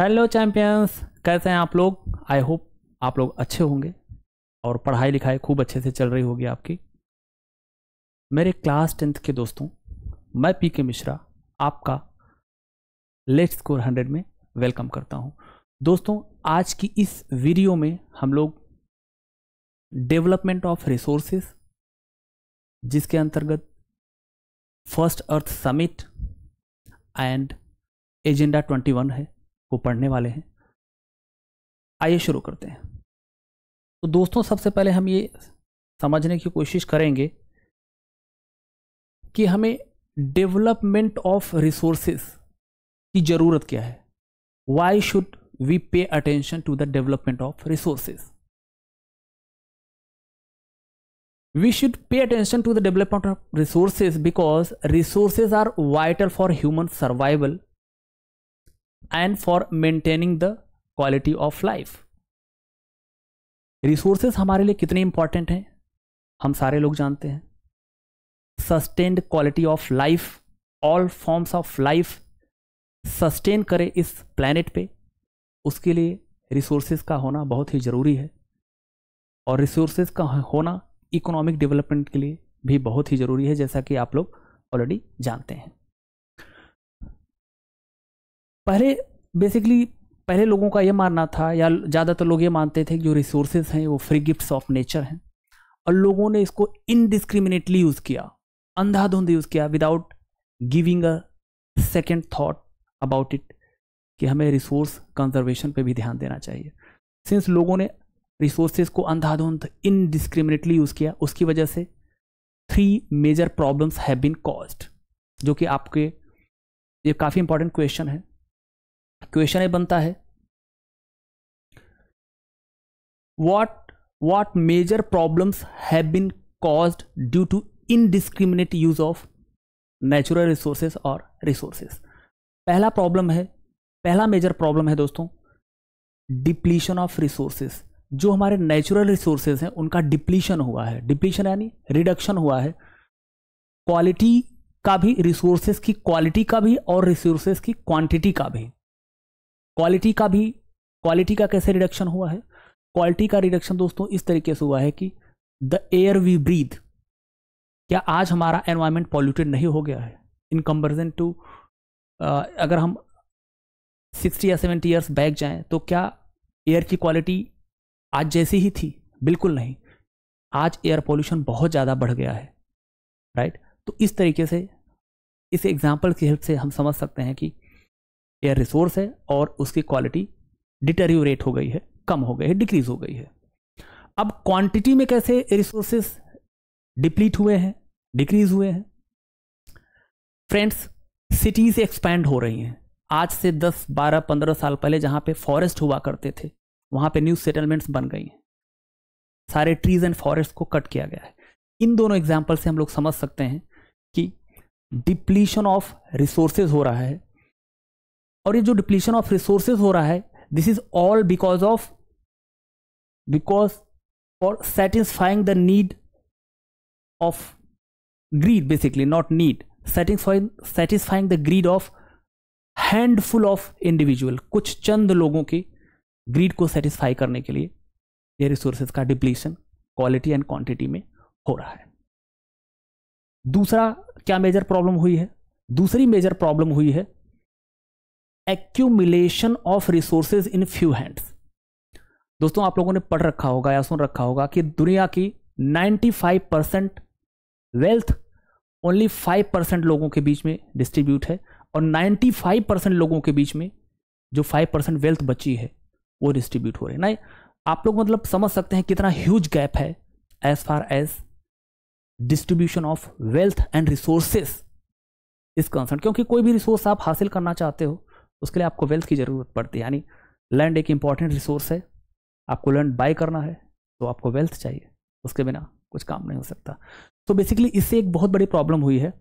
Hello champions कैसे हैं आप लोग आई होप आप लोग अच्छे होंगे और पढ़ाई लिखाई खूब अच्छे से चल रही होगी आपकी मेरे क्लास टेंथ के दोस्तों मैं पी के मिश्रा आपका लेट स्कोर हंड्रेड में वेलकम करता हूं दोस्तों आज की इस वीडियो में हम लोग डेवलपमेंट ऑफ रिसोर्सेस जिसके अंतर्गत first earth summit and agenda twenty है वो पढ़ने वाले हैं आइए शुरू करते हैं तो दोस्तों सबसे पहले हम ये समझने की कोशिश करेंगे कि हमें डेवलपमेंट ऑफ रिसोर्सेज की ज़रूरत क्या है why should we pay attention to the development of resources we should pay attention to the development of resources because resources are vital for human survival and for maintaining the quality of life resources हमारे लिए कितने important हैं हम सारे लोग जानते हैं sustained quality of life all forms of life sustain करे इस प्लानट पे उसके लिए रिसोर्सेज का होना बहुत ही ज़रूरी है और रिसोर्सेज का होना इकोनॉमिक डेवलपमेंट के लिए भी बहुत ही ज़रूरी है जैसा कि आप लोग ऑलरेडी जानते हैं पहले बेसिकली पहले लोगों का ये मानना था या ज़्यादातर लोग ये मानते थे कि जो रिसोर्सेज हैं वो फ्री गिफ्ट्स ऑफ नेचर हैं और लोगों ने इसको इनडिस्क्रिमिनेटली यूज़ किया अंधाधुंध यूज़ किया without giving a second thought about it कि हमें रिसोर्स कंजर्वेशन पर भी ध्यान देना चाहिए सिंस लोगों ने रिसोर्सेज को अंधाधुंध इनडिस्क्रिमिनेटली यूज़ किया उसकी वजह से three major problems have been caused जो कि आपके ये काफ़ी इंपॉर्टेंट क्वेश्चन है क्वेश्चन ही बनता है what what major problem have been cause due to indiscriminate use of natural resources और रिसोर्सेस पहला प्रॉब्लम है पहला मेजर प्रॉब्लम है दोस्तों डिप्लीशन ऑफ रिसोर्सेज जो हमारे नेचुरल रिसोर्सेज हैं उनका डिप्लीशन हुआ है डिप्लीशन यानी रिडक्शन हुआ है क्वालिटी का भी रिसोर्सेज की क्वालिटी का भी और रिसोर्सेज की क्वांटिटी का भी क्वालिटी का भी क्वालिटी का कैसे रिडक्शन हुआ है क्वालिटी का रिडक्शन दोस्तों इस तरीके से हुआ है कि द एयर वी ब्रीद क्या आज हमारा एनवायरमेंट पॉल्यूटेड नहीं हो गया है इन कंपेरिजन टू अगर हम 60 या 70 ईयर्स बैक जाएं तो क्या एयर की क्वालिटी आज जैसी ही थी बिल्कुल नहीं आज एयर पॉल्यूशन बहुत ज़्यादा बढ़ गया है राइट तो इस तरीके से इस एग्जाम्पल की हेल्प से हम समझ सकते हैं कि या रिसोर्स है और उसकी क्वालिटी डिटेरियोरेट हो गई है कम हो गई है डिक्रीज हो गई है अब क्वांटिटी में कैसे रिसोर्सेस डिप्लीट हुए हैं डिक्रीज हुए हैं फ्रेंड्स सिटीज एक्सपैंड हो रही हैं आज से 10, 12, 15 साल पहले जहां पे फॉरेस्ट हुआ करते थे वहां पे न्यू सेटलमेंट्स बन गई हैं सारे ट्रीज एंड फॉरेस्ट को कट किया गया है इन दोनों एग्जाम्पल से हम लोग समझ सकते हैं कि डिप्लीशन ऑफ रिसोर्सेज हो रहा है और ये जो डिप्लीशन ऑफ रिसोर्सेज हो रहा है this is all because of because और satisfying the need of greed basically not need satisfying satisfying the greed of handful of individual कुछ चंद लोगों के ग्रीड को सेटिस्फाई करने के लिए ये रिसोर्सेज का डिप्लीशन क्वालिटी एंड क्वांटिटी में हो रहा है दूसरा क्या मेजर प्रॉब्लम हुई है दूसरी मेजर प्रॉब्लम हुई है accumulation of resources in few hands दोस्तों आप लोगों ने पढ़ रखा होगा या सुन रखा होगा कि दुनिया की 95 परसेंट वेल्थ ओनली 5 परसेंट लोगों के बीच में डिस्ट्रीब्यूट है और 95 परसेंट लोगों के बीच में जो 5 परसेंट वेल्थ बची है वो डिस्ट्रीब्यूट हो रही है ना आप लोग मतलब समझ सकते हैं कितना ह्यूज गैप है as far as distribution of wealth and resources is concern क्योंकि कोई भी रिसोर्स आप हासिल करना चाहते हो उसके लिए आपको वेल्थ की ज़रूरत पड़ती है यानी लैंड एक इंपॉर्टेंट रिसोर्स है आपको लैंड बाय करना है तो आपको वेल्थ चाहिए उसके बिना कुछ काम नहीं हो सकता तो बेसिकली इससे एक बहुत बड़ी प्रॉब्लम हुई है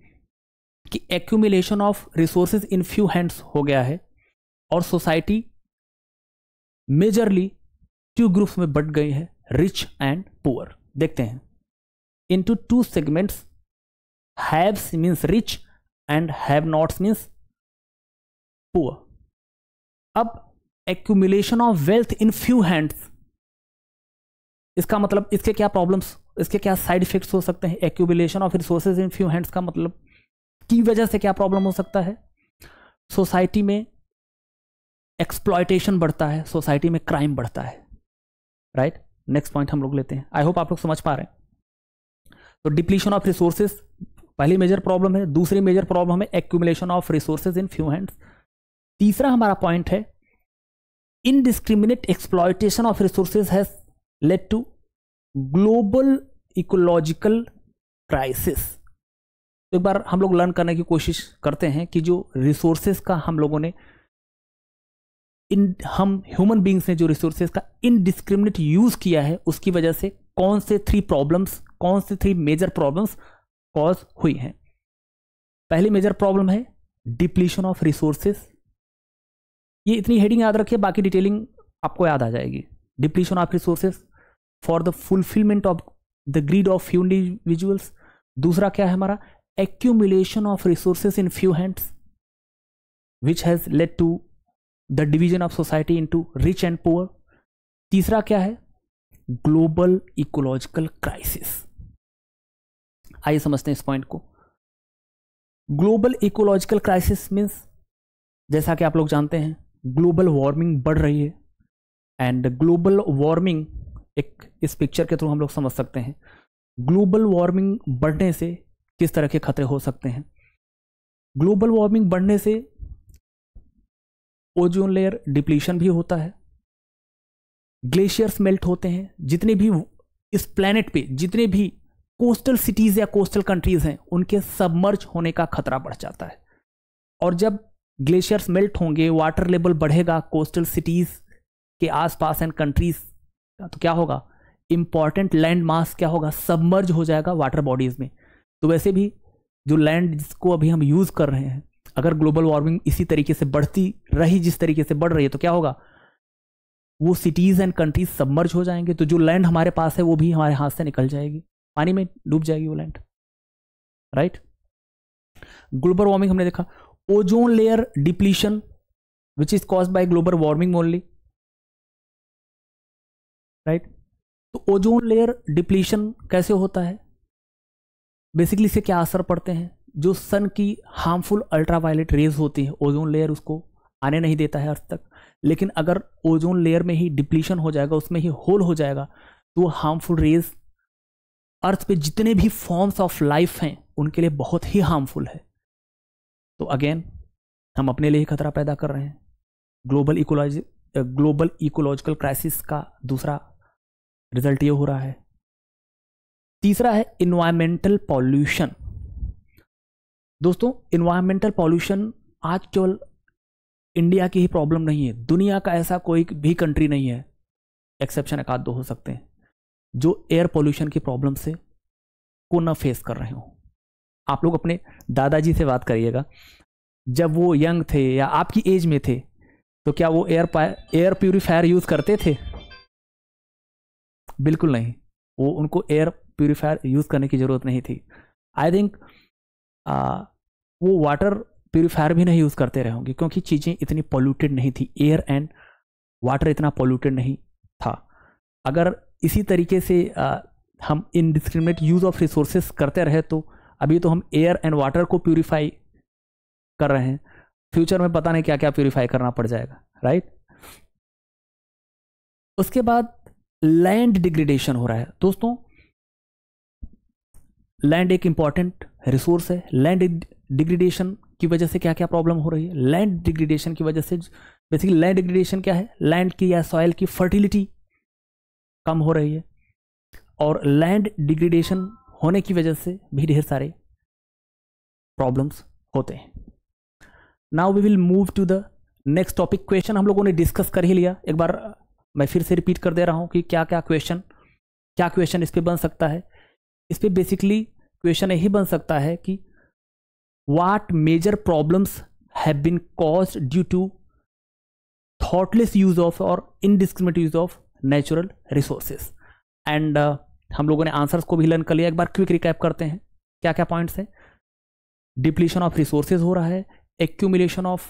कि accumulation of resources in few hands हो गया है और सोसाइटी मेजरली टू ग्रुप्स में बट गई है रिच एंड पुअर देखते हैं into two segments haves means rich and have nots means poor अब accumulation of wealth in few hands इसका मतलब इसके क्या प्रॉब्लम्स इसके क्या साइड इफेक्ट्स हो सकते हैं accumulation of resources in few hands का मतलब की वजह से क्या प्रॉब्लम हो सकता है सोसाइटी में एक्सप्लॉयटेशन बढ़ता है सोसाइटी में क्राइम बढ़ता है राइट नेक्स्ट पॉइंट हम लोग लेते हैं आई होप आप लोग समझ पा रहे हैं तो डिप्लीशन ऑफ रिसोर्सेज पहली मेजर प्रॉब्लम है दूसरी मेजर प्रॉब्लम है accumulation of resources in few hands तीसरा हमारा पॉइंट है indiscriminate exploitation of resources has led to global ecological crisis तो एक बार हम लोग लर्न करने की कोशिश करते हैं कि जो रिसोर्सेज का हम लोगों ने इन हम ह्यूमन बींग्स ने जो रिसोर्सेज का इनडिस्क्रिमिनेट यूज़ किया है उसकी वजह से कौन से थ्री प्रॉब्लम्स कौन से थ्री मेजर प्रॉब्लम्स कॉज हुई हैं पहली मेजर प्रॉब्लम है डिप्लीशन ऑफ रिसोर्सेज ये इतनी हेडिंग याद रखिए बाकी डिटेलिंग आपको याद आ जाएगी depletion of resources for the fulfilment of the greed of few individuals दूसरा क्या है हमारा accumulation of resources in few hands which has led to the division of society into rich and poor तीसरा क्या है ग्लोबल इकोलॉजिकल क्राइसिस आइए समझते हैं इस पॉइंट को ग्लोबल इकोलॉजिकल क्राइसिस मीन्स जैसा कि आप लोग जानते हैं ग्लोबल वार्मिंग बढ़ रही है एंड ग्लोबल वार्मिंग एक इस पिक्चर के थ्रू हम लोग समझ सकते हैं ग्लोबल वार्मिंग बढ़ने से किस तरह के खतरे हो सकते हैं ग्लोबल वार्मिंग बढ़ने से ओजोन लेयर डिप्लीशन भी होता है ग्लेशियर्स मेल्ट होते हैं जितने भी इस प्लानट पे जितने भी कोस्टल सिटीज़ या कोस्टल कंट्रीज़ हैं उनके सबमर्ज होने का खतरा बढ़ जाता है और जब ग्लेशियर्स मेल्ट होंगे वाटर लेवल बढ़ेगा कोस्टल सिटीज़ के आसपास एंड कंट्रीज़ तो क्या होगा इंपॉर्टेंट लैंड मास क्या होगा सबमर्ज हो जाएगा वाटर बॉडीज़ में तो वैसे भी जो लैंड जिसको अभी हम यूज़ कर रहे हैं अगर ग्लोबल वार्मिंग इसी तरीके से बढ़ती रही जिस तरीके से बढ़ रही है तो क्या होगा वो सिटीज़ एंड कंट्रीज सबमर्ज हो जाएंगे तो जो लैंड हमारे पास है वो भी हमारे हाथ से निकल जाएगी पानी में डूब जाएगी वो लैंड राइट ग्लोबल वार्मिंग हमने देखा ozone layer depletion which is cause by global warming only right तो ओजोन लेयर डिप्लीशन कैसे होता है बेसिकली इससे क्या असर पड़ते हैं जो सन की हार्मफुल अल्ट्रावायलेट रेज होती है ओजोन लेयर उसको आने नहीं देता है अर्थ तक लेकिन अगर ओजोन लेयर में ही डिप्लीशन हो जाएगा उसमें ही होल हो जाएगा तो हार्मफुल रेज अर्थ पे जितने भी फॉर्म्स ऑफ लाइफ हैं उनके लिए बहुत ही हार्मफुल है तो अगेन हम अपने लिए ही खतरा पैदा कर रहे हैं global ecology global ecological crisis का दूसरा रिजल्ट ये हो रहा है तीसरा है इन्वायरमेंटल पॉल्यूशन दोस्तों इन्वायरमेंटल पॉल्यूशन आज केवल इंडिया की ही प्रॉब्लम नहीं है दुनिया का ऐसा कोई भी कंट्री नहीं है एक्सेप्शन एक आध दो हो सकते हैं जो एयर पॉल्यूशन की प्रॉब्लम से को ना फेस कर रहे हों आप लोग अपने दादाजी से बात करिएगा जब वो यंग थे या आपकी एज में थे तो क्या वो एयर एयर प्योरीफायर यूज़ करते थे बिल्कुल नहीं वो उनको एयर प्योरीफायर यूज़ करने की ज़रूरत नहीं थी आई थिंक वो वाटर प्योरीफायर भी नहीं यूज़ करते रहे होंगे क्योंकि चीज़ें इतनी पोल्यूटेड नहीं थी एयर एंड वाटर इतना पोल्यूटेड नहीं था अगर इसी तरीके से आ, हम इनडिस्क्रिमिनेट यूज़ ऑफ रिसोर्सेस करते रहे तो अभी तो हम एयर एंड वाटर को प्यूरिफाई कर रहे हैं फ्यूचर में पता नहीं क्या क्या प्यूरीफाई करना पड़ जाएगा राइट उसके बाद लैंड डिग्रेडेशन हो रहा है दोस्तों लैंड एक इंपॉर्टेंट रिसोर्स है लैंड डिग्रेडेशन की वजह से क्या क्या प्रॉब्लम हो रही है लैंड डिग्रेडेशन की वजह से बेसिकली लैंड डिग्रेडेशन क्या है लैंड की या सॉयल की फर्टिलिटी कम हो रही है और लैंड डिग्रेडेशन होने की वजह से भी ढेर सारे प्रॉब्लम्स होते हैं now we will move to the next topic question हम लोगों ने डिस्कस कर ही लिया एक बार मैं फिर से रिपीट कर दे रहा हूँ कि क्या क्या क्वेश्चन क्या क्वेश्चन इस पर बन सकता है इस पर बेसिकली क्वेश्चन यही बन सकता है कि what major problems have been cause due to thoughtless use of और indiscriminate use of natural resources and हम लोगों ने आंसर्स को भी लर्न कर लिया एक बार क्विक रिकैप करते हैं क्या क्या पॉइंट्स हैं डिप्लीशन ऑफ रिसोर्सेज हो रहा है accumulation of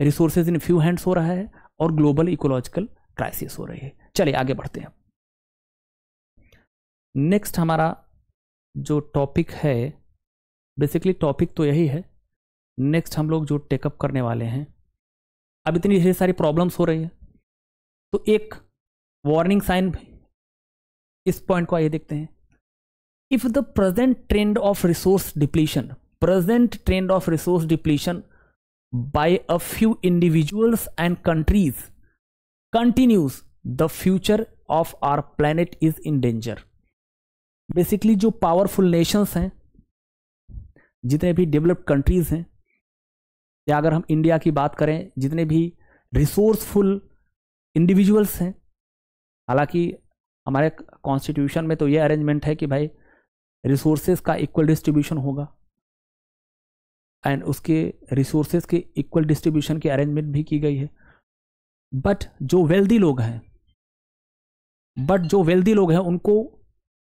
resources in few hands हो रहा है और ग्लोबल इकोलॉजिकल क्राइसिस हो रही है चलिए आगे बढ़ते हैं नेक्स्ट हमारा जो टॉपिक है बेसिकली टॉपिक तो यही है नेक्स्ट हम लोग जो टेकअप करने वाले हैं अब इतनी ढेर सारी प्रॉब्लम्स हो रही है तो एक वार्निंग साइन इस पॉइंट को आइए देखते हैं if the present trend of resource depletion present trend of resource depletion by a few individuals and countries continues the future of our planet is in danger basically जो powerful nations हैं जितने भी developed countries हैं या अगर हम India की बात करें जितने भी रिसोर्सफुल इंडिविजुअल्स हैं हालांकि हमारे कॉन्स्टिट्यूशन में तो ये अरेंजमेंट है कि भाई रिसोर्सेज का इक्वल डिस्ट्रीब्यूशन होगा एंड उसके रिसोर्सेज के इक्वल डिस्ट्रीब्यूशन की अरेंजमेंट भी की गई है बट जो वेल्दी लोग हैं बट जो वेल्दी लोग हैं उनको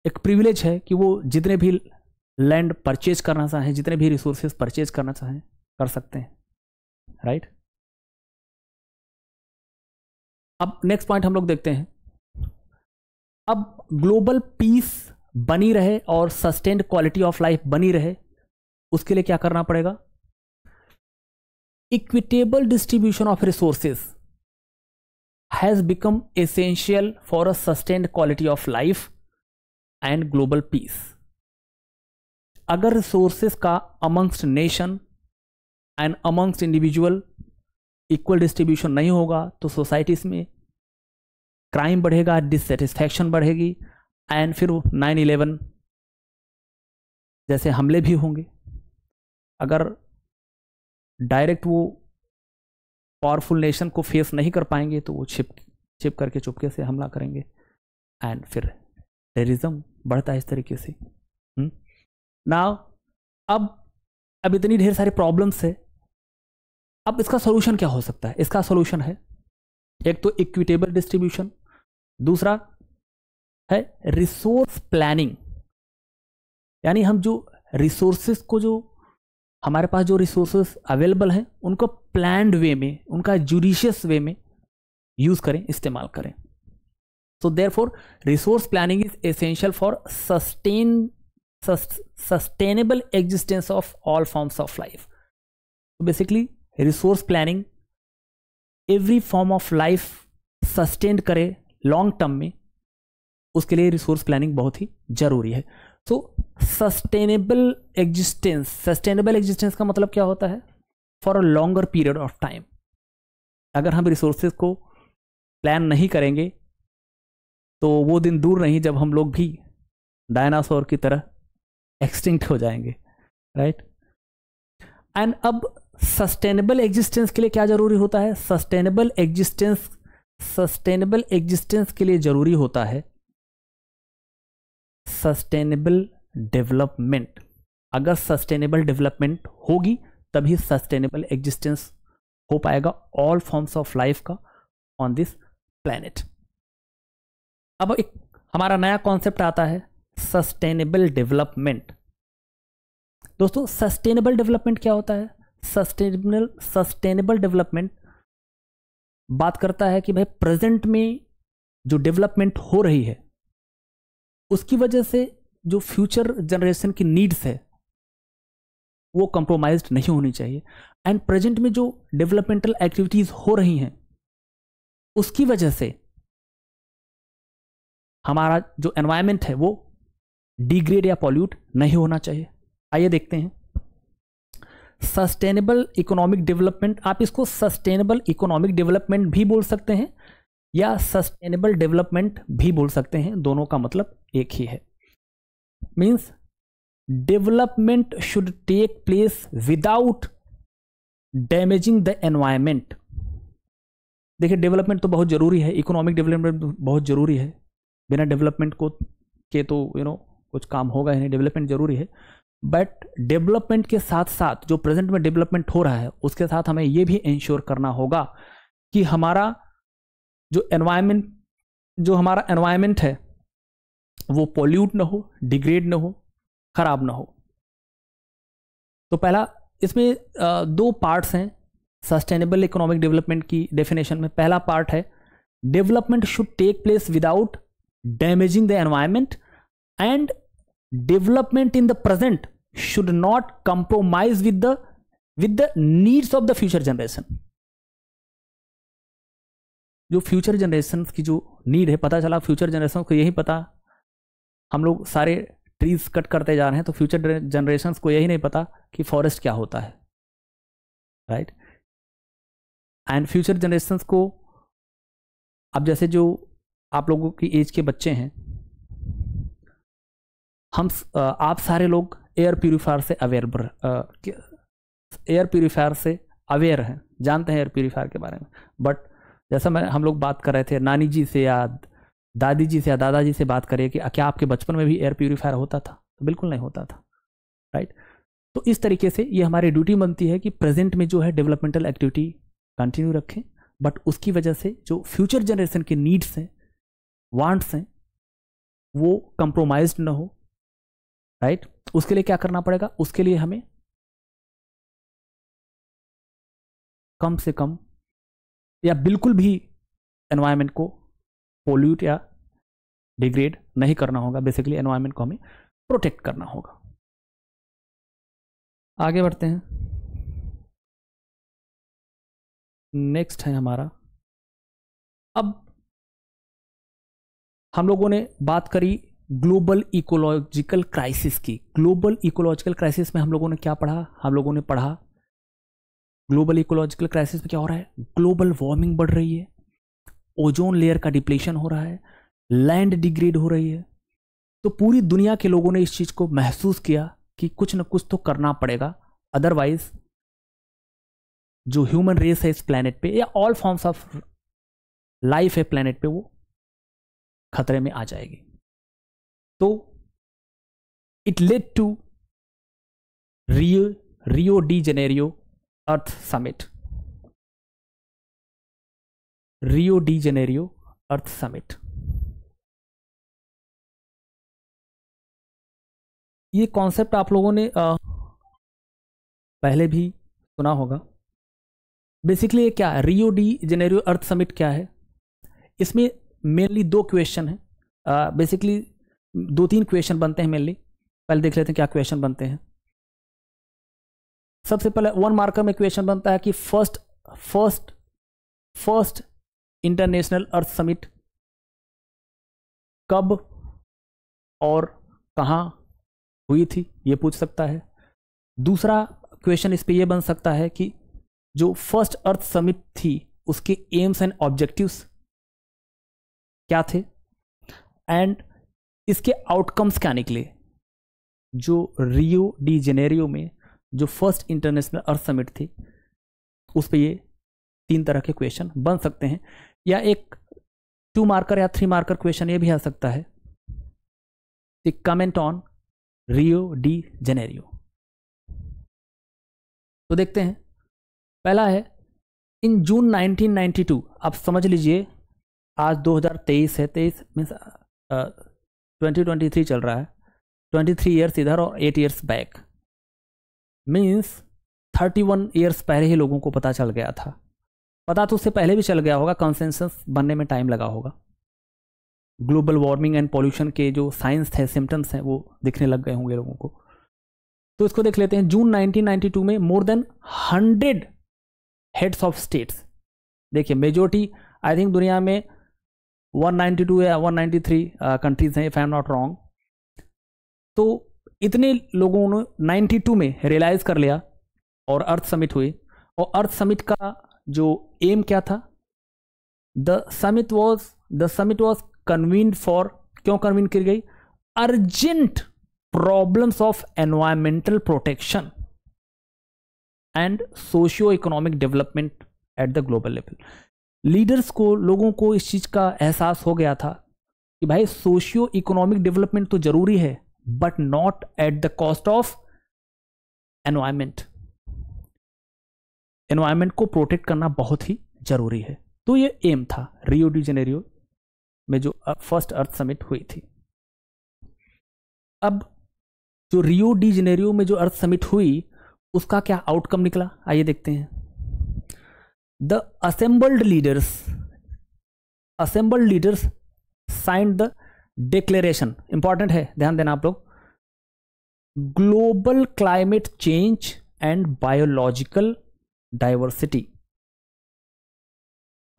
एक प्रिविलेज है कि वो जितने भी लैंड परचेज करना चाहें जितने भी रिसोर्सेज परचेज करना चाहें कर सकते हैं राइट right? अब नेक्स्ट पॉइंट हम लोग देखते हैं अब ग्लोबल पीस बनी रहे और सस्टेन्ड क्वालिटी ऑफ लाइफ बनी रहे उसके लिए क्या करना पड़ेगा equitable distribution of resources has become essential for a sustained quality of life and global peace अगर रिसोर्सेज का amongst nation and amongst individual equal distribution नहीं होगा तो सोसाइटीज़ में क्राइम बढ़ेगा डिससेटिस्फैक्शन बढ़ेगी एंड फिर नाइन इलेवन जैसे हमले भी होंगे अगर डायरेक्ट वो पावरफुल नेशन को फेस नहीं कर पाएंगे तो वो छिप छिप करके चुपके से हमला करेंगे एंड फिर टेररिज्म बढ़ता है इस तरीके से ना हम्म। अब अब इतनी ढेर सारी प्रॉब्लम्स है अब इसका सोल्यूशन क्या हो सकता है इसका सोल्यूशन है एक तो इक्विटेबल डिस्ट्रीब्यूशन दूसरा है रिसोर्स प्लानिंग यानी हम जो रिसोर्सेस को जो हमारे पास जो रिसोर्सेस अवेलेबल हैं उनको प्लान्ड वे में उनका जुडिशियस वे में यूज़ करें इस्तेमाल करें so therefore resource planning is essential for sustain sustainable existence of all forms of life basically resource planning every form of life sustain करे लॉन्ग टर्म में उसके लिए रिसोर्स प्लानिंग बहुत ही ज़रूरी है so sustainable existence sustainable existence का मतलब क्या होता है for a longer period of time अगर हम रिसोर्सेज को प्लान नहीं करेंगे तो वो दिन दूर नहीं जब हम लोग भी डायनासोर की तरह एक्सटिंक्ट हो जाएंगे राइट एंड अब सस्टेनेबल एग्जिस्टेंस के लिए क्या ज़रूरी होता है सस्टेनेबल एग्जिस्टेंस सस्टेनेबल एग्जिस्टेंस के लिए ज़रूरी होता है सस्टेनेबल डेवलपमेंट अगर सस्टेनेबल डेवलपमेंट होगी तभी सस्टेनेबल एग्जिस्टेंस हो पाएगा ऑल फॉर्म्स ऑफ लाइफ का ऑन दिस प्लैनेट अब एक हमारा नया कॉन्सेप्ट आता है सस्टेनेबल डेवलपमेंट दोस्तों सस्टेनेबल डेवलपमेंट क्या होता है सस्टेनेबल सस्टेनेबल डेवलपमेंट बात करता है कि भाई प्रेजेंट में जो डेवलपमेंट हो रही है उसकी वजह से जो फ्यूचर जनरेशन की नीड्स है वो कंप्रोमाइज नहीं होनी चाहिए एंड प्रेजेंट में जो डेवलपमेंटल एक्टिविटीज़ हो रही हैं उसकी वजह से हमारा जो एनवायरमेंट है वो डिग्रेड या पॉल्यूट नहीं होना चाहिए आइए देखते हैं सस्टेनेबल इकोनॉमिक डेवलपमेंट आप इसको सस्टेनेबल इकोनॉमिक डेवलपमेंट भी बोल सकते हैं या सस्टेनेबल डेवलपमेंट भी बोल सकते हैं दोनों का मतलब एक ही है means development should take place without damaging the environment देखिए डेवलपमेंट तो बहुत ज़रूरी है इकोनॉमिक तो डेवलपमेंट बहुत ज़रूरी है बिना डेवलपमेंट को के तो यू you नो know, कुछ काम होगा ही नहीं डेवलपमेंट ज़रूरी है बट डेवलपमेंट के साथ साथ जो प्रेजेंट में डेवलपमेंट हो रहा है उसके साथ हमें ये भी इंश्योर करना होगा कि हमारा जो एनवायरमेंट जो हमारा एनवायरमेंट है वो पॉल्यूट ना हो डिग्रेड ना हो खराब ना हो तो पहला इसमें दो पार्ट्स हैं सस्टेनेबल इकोनॉमिक डेवलपमेंट की डेफिनेशन में पहला पार्ट है development should take place without damaging the environment and development in the present should not compromise with the with the needs of the future generation जो future generation की जो need है पता चला फ्यूचर जनरेशन को यही पता हम लोग सारे ट्रीज कट करते जा रहे हैं तो फ्यूचर जनरेशन को यही नहीं पता कि फॉरेस्ट क्या होता है राइट एंड फ्यूचर जनरेशन को अब जैसे जो आप लोगों की एज के बच्चे हैं हम आप सारे लोग एयर प्योरीफायर से अवेयर एयर प्योरीफायर से अवेयर हैं जानते हैं एयर प्योरीफायर के बारे में बट जैसा मैं हम लोग बात कर रहे थे नानी जी से या दादी जी से या दादाजी से बात करिए कि क्या आपके बचपन में भी एयर प्योरीफायर होता था तो बिल्कुल नहीं होता था राइट तो इस तरीके से ये हमारी ड्यूटी बनती है कि प्रेजेंट में जो है डेवलपमेंटल एक्टिविटी कंटिन्यू रखें बट उसकी वजह से जो फ्यूचर जनरेशन के नीड्स हैं वांट्स हैं वो कंप्रोमाइज ना हो राइट उसके लिए क्या करना पड़ेगा उसके लिए हमें कम से कम या बिल्कुल भी एनवायरमेंट को पोल्यूट या डिग्रेड नहीं करना होगा बेसिकली एनवायरमेंट को हमें प्रोटेक्ट करना होगा आगे बढ़ते हैं नेक्स्ट है हमारा अब हम लोगों ने बात करी ग्लोबल इकोलॉजिकल क्राइसिस की ग्लोबल इकोलॉजिकल क्राइसिस में हम लोगों ने क्या पढ़ा हम लोगों ने पढ़ा ग्लोबल इकोलॉजिकल क्राइसिस में क्या हो रहा है ग्लोबल वार्मिंग बढ़ रही है ओजोन लेयर का डिप्लेशन हो रहा है लैंड डिग्रेड हो रही है तो पूरी दुनिया के लोगों ने इस चीज़ को महसूस किया कि कुछ ना कुछ तो करना पड़ेगा अदरवाइज जो ह्यूमन रेस है इस प्लानट पे या ऑल फॉर्म्स ऑफ लाइफ है प्लेनेट पे वो खतरे में आ जाएगी तो it led to Rio Rio de Janeiro Earth Summit Rio de Janeiro Earth Summit ये कॉन्सेप्ट आप लोगों ने आ, पहले भी सुना होगा बेसिकली ये क्या है Rio de Janeiro Earth Summit क्या है इसमें मेनली दो क्वेश्चन है बेसिकली दो तीन क्वेश्चन बनते हैं मेनली पहले देख लेते हैं क्या क्वेश्चन बनते हैं सबसे पहले वन मार्कर में क्वेश्चन बनता है कि first first first international Earth Summit कब और कहाँ हुई थी ये पूछ सकता है दूसरा क्वेश्चन इस पे यह बन सकता है कि जो फर्स्ट अर्थ समिट थी उसके एम्स एंड ऑब्जेक्टिव्स क्या थे एंड इसके आउटकम्स क्या निकले जो रियो डी जेनेरियो में जो फर्स्ट इंटरनेशनल अर्थ समिट थी उस पर ये तीन तरह के क्वेश्चन बन सकते हैं या एक टू मार्कर या थ्री मार्कर क्वेश्चन ये भी आ सकता है comment on Rio de Janeiro तो देखते हैं पहला है इन जून 1992 आप समझ लीजिए आज 2023 है तेईस मीन्स 2023 चल रहा है 23 इयर्स इधर और 8 इयर्स बैक मीन्स 31 इयर्स पहले ही लोगों को पता चल गया था पता तो उससे पहले भी चल गया होगा कंसेंसस बनने में टाइम लगा होगा ग्लोबल वार्मिंग एंड पॉल्यूशन के जो साइंस थे सिम्टम्स हैं वो दिखने लग गए होंगे लोगों को तो इसको देख लेते हैं जून 1992 में more than 100 heads of states देखिए मेजोरिटी आई थिंक दुनिया में 192 या 193 कंट्रीज uh, हैं if I am not wrong तो इतने लोगों ने 92 में रियलाइज़ कर लिया और अर्थ समिट हुई और अर्थ समिट का जो एम क्या था the summit was the summit was convene for क्यों कन्वीन की गई urgent problems of environmental protection and socio economic development at the global level leaders को लोगों को इस चीज़ का एहसास हो गया था कि भाई सोशियो इकोनॉमिक डेवलपमेंट तो ज़रूरी है but not at the cost of environment environment को प्रोटेक्ट करना बहुत ही ज़रूरी है तो ये एम था रियो डी जेनेरियो में जो फर्स्ट अर्थ समिट हुई थी अब जो रियो डी जेनेरियो में जो अर्थ समिट हुई उसका क्या आउटकम निकला आइए देखते हैं the assembled leaders assembled leaders signed the declaration important है ध्यान देना आप लोग global climate change and biological diversity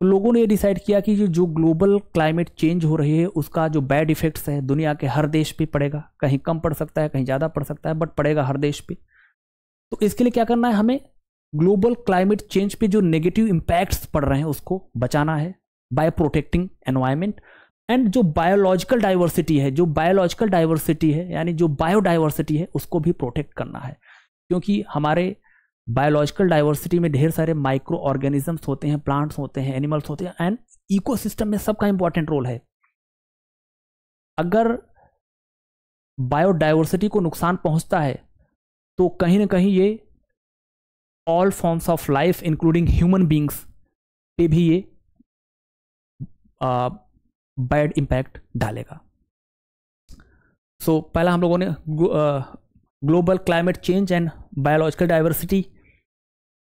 लोगों ने डिसाइड किया कि जो ग्लोबल क्लाइमेट चेंज हो रही है उसका जो बैड इफेक्ट्स है दुनिया के हर देश पे पड़ेगा कहीं कम पड़ सकता है कहीं ज़्यादा पड़ सकता है बट पड़ेगा हर देश पे तो इसके लिए क्या करना है हमें ग्लोबल क्लाइमेट चेंज पे जो नेगेटिव इम्पैक्ट्स पड़ रहे हैं उसको बचाना है बाय प्रोटेक्टिंग एनवायरमेंट एंड जो बायोलॉजिकल डाइवर्सिटी है जो बायोलॉजिकल डाइवर्सिटी है यानी जो बायोडाइवर्सिटी है उसको भी प्रोटेक्ट करना है क्योंकि हमारे बायोलॉजिकल डाइवर्सिटी में ढेर सारे माइक्रो ऑर्गेनिजम्स होते हैं प्लांट्स होते हैं एनिमल्स होते हैं एंड इकोसिस्टम में सबका इंपॉर्टेंट रोल है अगर बायोडाइवर्सिटी को नुकसान पहुंचता है तो कहीं ना कहीं ये all forms of life including human beings पे भी ये बैड इम्पैक्ट डालेगा सो so, पहला हम लोगों ने global climate change and biological diversity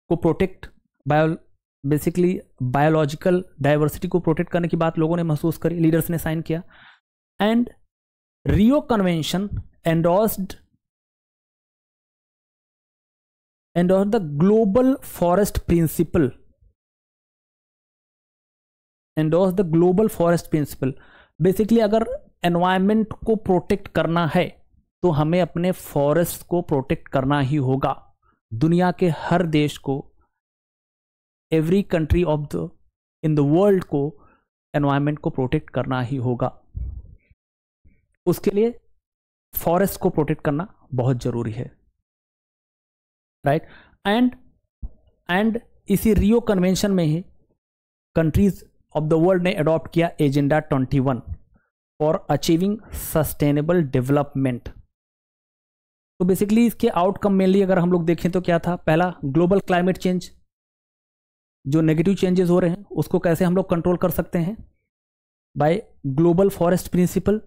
को protect bio basically biological diversity को प्रोटेक्ट करने की बात लोगों ने महसूस करी लीडर्स ने साइन किया and Rio convention endorsed and on the global forest principle endorse the global forest principle basically अगर एनवायरमेंट को प्रोटेक्ट करना है तो हमें अपने फॉरेस्ट को प्रोटेक्ट करना ही होगा दुनिया के हर देश को every country of the in the world को एनवायरमेंट को प्रोटेक्ट करना ही होगा उसके लिए फॉरेस्ट को प्रोटेक्ट करना बहुत ज़रूरी है राइट एंड एंड इसी रियो कन्वेंशन में ही कंट्रीज ऑफ द वर्ल्ड ने अडॉप्ट किया agenda 21 for achieving sustainable development तो बेसिकली इसके आउटकम मेनली अगर हम लोग देखें तो क्या था पहला ग्लोबल क्लाइमेट चेंज जो नेगेटिव चेंजेस हो रहे हैं उसको कैसे हम लोग कंट्रोल कर सकते हैं by global forest principle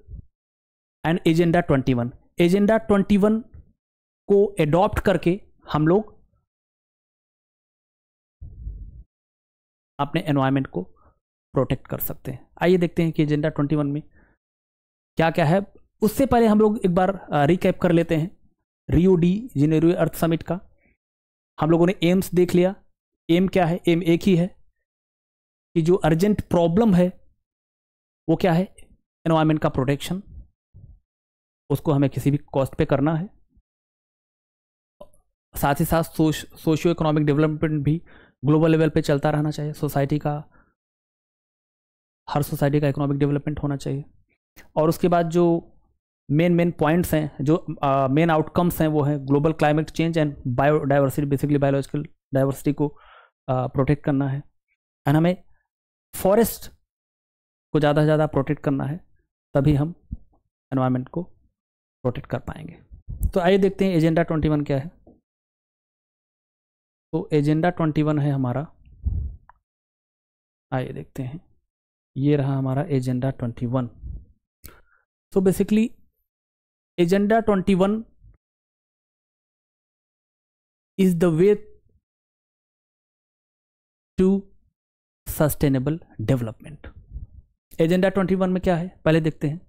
and agenda 21 agenda 21 को एडॉप्ट करके हम लोग अपने एनवायरमेंट को प्रोटेक्ट कर सकते हैं आइए देखते हैं कि एजेंडा ट्वेंटी वन में क्या क्या है उससे पहले हम लोग एक बार रिकैप कर लेते हैं रियो डी रियो अर्थ समिट का हम लोगों ने एम्स देख लिया एम क्या है एम एक ही है कि जो अर्जेंट प्रॉब्लम है वो क्या है एनवायरमेंट का प्रोटेक्शन उसको हमें किसी भी कॉस्ट पे करना है साथ ही साथ सोश, सोशियो इकोनॉमिक डेवलपमेंट भी ग्लोबल लेवल पे चलता रहना चाहिए सोसाइटी का हर सोसाइटी का इकोनॉमिक डेवलपमेंट होना चाहिए और उसके बाद जो मेन मेन पॉइंट्स हैं जो मेन आउटकम्स हैं वो हैं global climate change and biodiversity basically biological diversity को प्रोटेक्ट करना है एंड हमें फॉरेस्ट को ज़्यादा से ज़्यादा प्रोटेक्ट करना है तभी हम एनवायरमेंट को प्रोटेक्ट कर पाएंगे तो आइए देखते हैं एजेंडा ट्वेंटी क्या है तो एजेंडा ट्वेंटी वन है हमारा आइए देखते हैं ये रहा हमारा एजेंडा ट्वेंटी वन सो तो basically agenda twenty one is the way to sustainable development agenda 21 में क्या है पहले देखते हैं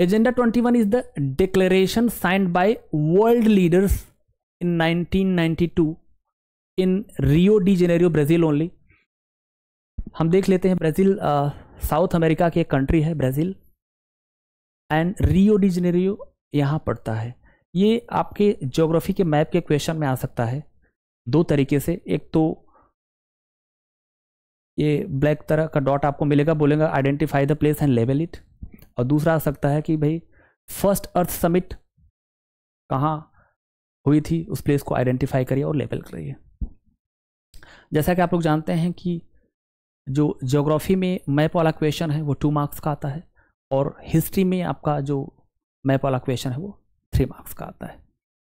agenda 21 is the declaration signed by world leaders in 1992 in Rio de Janeiro Brazil only हम देख लेते हैं ब्राज़ील साउथ अमेरिका की एक कंट्री है Brazil and Rio de Janeiro यहाँ पड़ता है ये आपके ज्योग्राफी के मैप के क्वेश्चन में आ सकता है दो तरीके से एक तो ये ब्लैक तरह का डॉट आपको मिलेगा बोलेगा आइडेंटिफाई द प्लेस एंड लेवल इट और दूसरा आ सकता है कि भाई फर्स्ट अर्थ समिट कहाँ हुई थी उस प्लेस को आइडेंटिफाई करिए और लेबल करिए जैसा कि आप लोग जानते हैं कि जो जोग्राफ़ी में मैप वाला क्वेश्चन है वो टू मार्क्स का आता है और हिस्ट्री में आपका जो मैप वाला क्वेश्चन है वो थ्री मार्क्स का आता है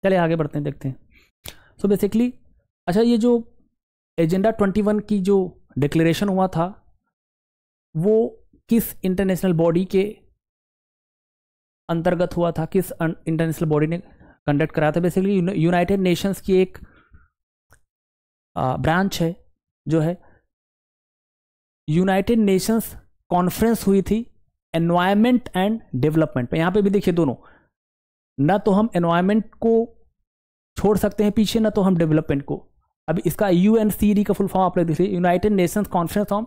चलिए आगे बढ़ते हैं देखते हैं सो so बेसिकली अच्छा ये जो एजेंडा 21 की जो डिक्लेरेशन हुआ था वो किस इंटरनेशनल बॉडी के अंतर्गत हुआ था किस इंटरनेशनल बॉडी ने कंडक्ट कराया था बेसिकली यूनाइटेड नेशंस की एक ब्रांच है जो है यूनाइटेड नेशंस कॉन्फ्रेंस हुई थी एनवायरमेंट एंड डेवलपमेंट पे यहां पे भी देखिए दोनों ना तो हम एनवायरमेंट को छोड़ सकते हैं पीछे ना तो हम डेवलपमेंट को अब इसका यू का फुल फॉर्म आप लोग देखिए United Nations conference on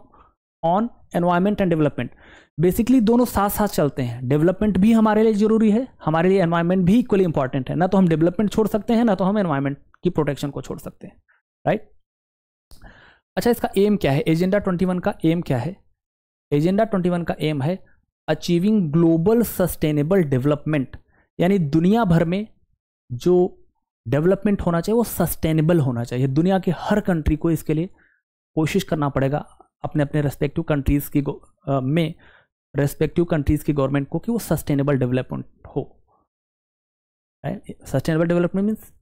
on environment and development basically दोनों साथ साथ चलते हैं डेवलपमेंट भी हमारे लिए जरूरी है हमारे लिए एनवायरमेंट भी इक्वली इंपॉर्टेंट है ना तो हम डेवलपमेंट छोड़ सकते हैं ना तो हम एनवायरमेंट की प्रोटेक्शन को छोड़ सकते हैं राइट अच्छा इसका एम क्या है एजेंडा वन का एम क्या है एजेंडा वन का एम है अचीविंग ग्लोबल सस्टेनेबल डेवलपमेंट यानी दुनिया भर में जो डेवलपमेंट होना चाहिए वो सस्टेनेबल होना चाहिए दुनिया के हर कंट्री को इसके लिए कोशिश करना पड़ेगा अपने अपने रेस्पेक्टिव कंट्रीज़ की आ, में रेस्पेक्टिव कंट्रीज़ की गवर्नमेंट को कि वो सस्टेनेबल डेवलपमेंट हो सस्टेनेबल डेवलपमेंट मीन्स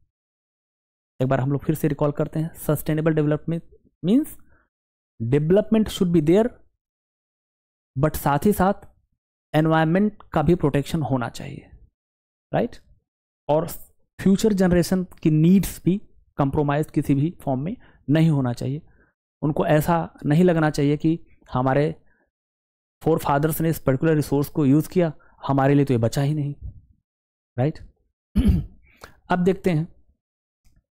एक बार हम लोग फिर से रिकॉल करते हैं sustainable development means development should be there but साथ ही साथ एनवायरमेंट का भी प्रोटेक्शन होना चाहिए राइट right? और फ्यूचर जनरेशन की नीड्स भी कंप्रोमाइज किसी भी फॉर्म में नहीं होना चाहिए उनको ऐसा नहीं लगना चाहिए कि हमारे फोर फादर्स ने इस पर्टिकुलर रिसोर्स को यूज़ किया हमारे लिए तो ये बचा ही नहीं राइट right? अब देखते हैं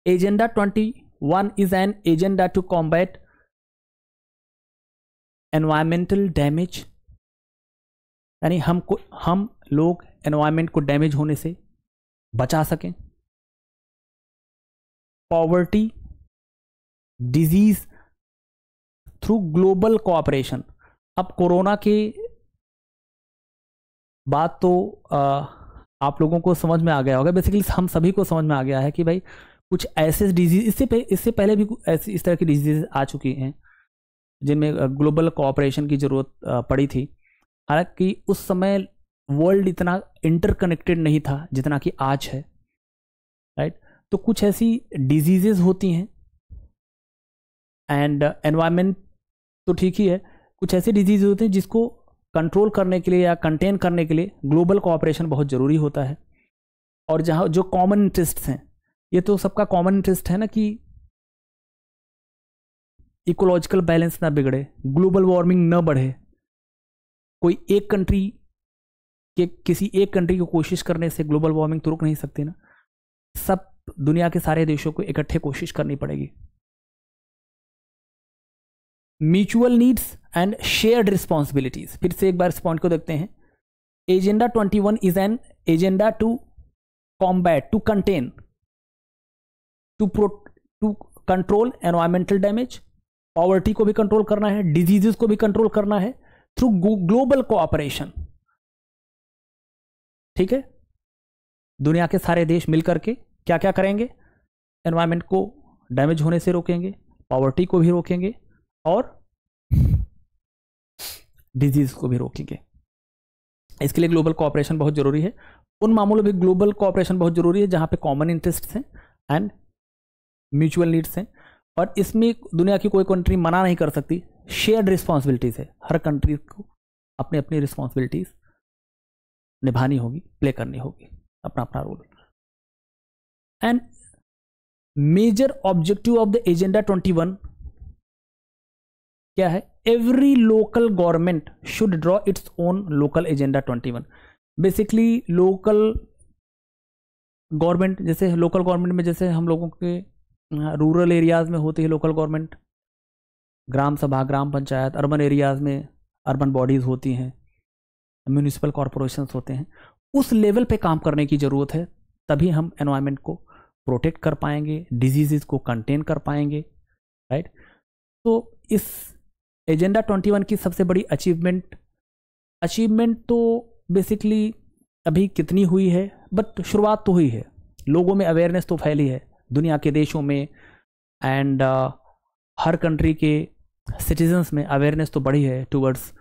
agenda twenty One is an agenda to combat environmental damage यानी हमको हम लोग एनवायरमेंट को डैमेज होने से बचा सकें poverty disease through global cooperation अब कोरोना के बात तो आ, आप लोगों को समझ में आ गया होगा बेसिकली हम सभी को समझ में आ गया है कि भाई कुछ ऐसे डिजीज इससे पह, इससे पहले भी ऐसी इस तरह की डिजीज आ चुकी हैं जिनमें ग्लोबल कोऑपरेशन की ज़रूरत पड़ी थी हालांकि उस समय वर्ल्ड इतना इंटरकनेक्टेड नहीं था जितना कि आज है राइट तो कुछ ऐसी डिजीजेज होती हैं एंड एनवायरमेंट तो ठीक ही है कुछ ऐसे डिजीज होते हैं जिसको कंट्रोल करने के लिए या कंटेन करने के लिए ग्लोबल कोऑपरेशन बहुत ज़रूरी होता है और जहाँ जो कॉमन इंटरेस्ट हैं ये तो सबका कॉमन इंटरेस्ट है ना कि इकोलॉजिकल बैलेंस ना बिगड़े ग्लोबल वार्मिंग ना बढ़े कोई एक कंट्री के किसी एक कंट्री को कोशिश करने से ग्लोबल वार्मिंग तो रुक नहीं सकती ना सब दुनिया के सारे देशों को इकट्ठे कोशिश करनी पड़ेगी mutual needs and shared responsibilities फिर से एक बार इस पॉइंट को देखते हैं agenda 21 is an agenda to combat to contain to pro to control environmental damage poverty को भी कंट्रोल करना है डिजीजेस को भी कंट्रोल करना है थ्रू ग्लोबल कोऑपरेशन ठीक है दुनिया के सारे देश मिलकर के क्या क्या करेंगे एनवायरमेंट को डैमेज होने से रोकेंगे पॉवर्टी को भी रोकेंगे और डिजीज को भी रोकेंगे इसके लिए ग्लोबल कोऑपरेशन बहुत ज़रूरी है उन मामलों में ग्लोबल कोऑपरेशन बहुत ज़रूरी है जहां पे कॉमन इंटरेस्ट हैं एंड म्यूचुअल नीड्स हैं और इसमें दुनिया की कोई कंट्री मना नहीं कर सकती शेयर्ड रिस्पॉन्सिबिलिटीज़ है हर कंट्री को अपनी अपनी रिस्पॉन्सिबिलिटीज़ निभानी होगी प्ले करनी होगी अपना अपना role and major objective of the agenda 21 क्या है every local government should draw its own local agenda 21 basically local government जैसे लोकल गवर्नमेंट में जैसे हम लोगों के रूरल हाँ, एरियाज़ में होती है local government gram sabha gram panchayat urban areas में अर्बन बॉडीज़ होती हैं म्यूनिसिपल कॉरपोरेशन होते हैं उस लेवल पे काम करने की ज़रूरत है तभी हम एनवायरनमेंट को प्रोटेक्ट कर पाएंगे डिजीज़ को कंटेन कर पाएंगे राइट तो इस एजेंडा 21 की सबसे बड़ी अचीवमेंट अचीवमेंट तो बेसिकली अभी कितनी हुई है बट शुरुआत तो हुई है लोगों में अवेयरनेस तो फैली है दुनिया के देशों में एंड uh, हर कंट्री के सिटीजन्स में अवेयरनेस तो बढ़ी है towards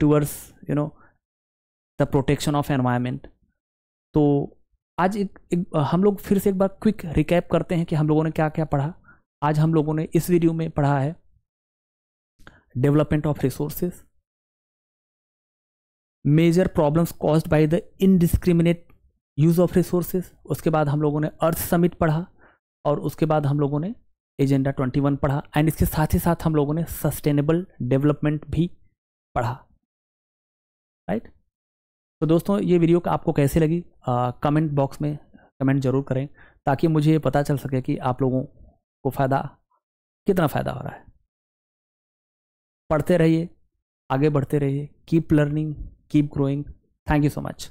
towards you know the protection of environment तो आज एक, एक uh, हम लोग फिर से एक बार क्विक रिकैप करते हैं कि हम लोगों ने क्या क्या पढ़ा आज हम लोगों ने इस वीडियो में पढ़ा है development of resources major problems caused by the indiscriminate use of resources उसके बाद हम लोगों ने अर्थ समिट पढ़ा और उसके बाद हम लोगों ने एजेंडा 21 पढ़ा एंड इसके साथ ही साथ हम लोगों ने सस्टेनेबल डेवलपमेंट भी पढ़ा राइट right? तो दोस्तों ये वीडियो आपको कैसे लगी कमेंट कमेंट बॉक्स में कमेंट ज़रूर करें ताकि मुझे ये पता चल सके कि आप लोगों को फ़ायदा कितना फ़ायदा हो रहा है पढ़ते रहिए आगे बढ़ते रहिए keep learning keep growing thank you so much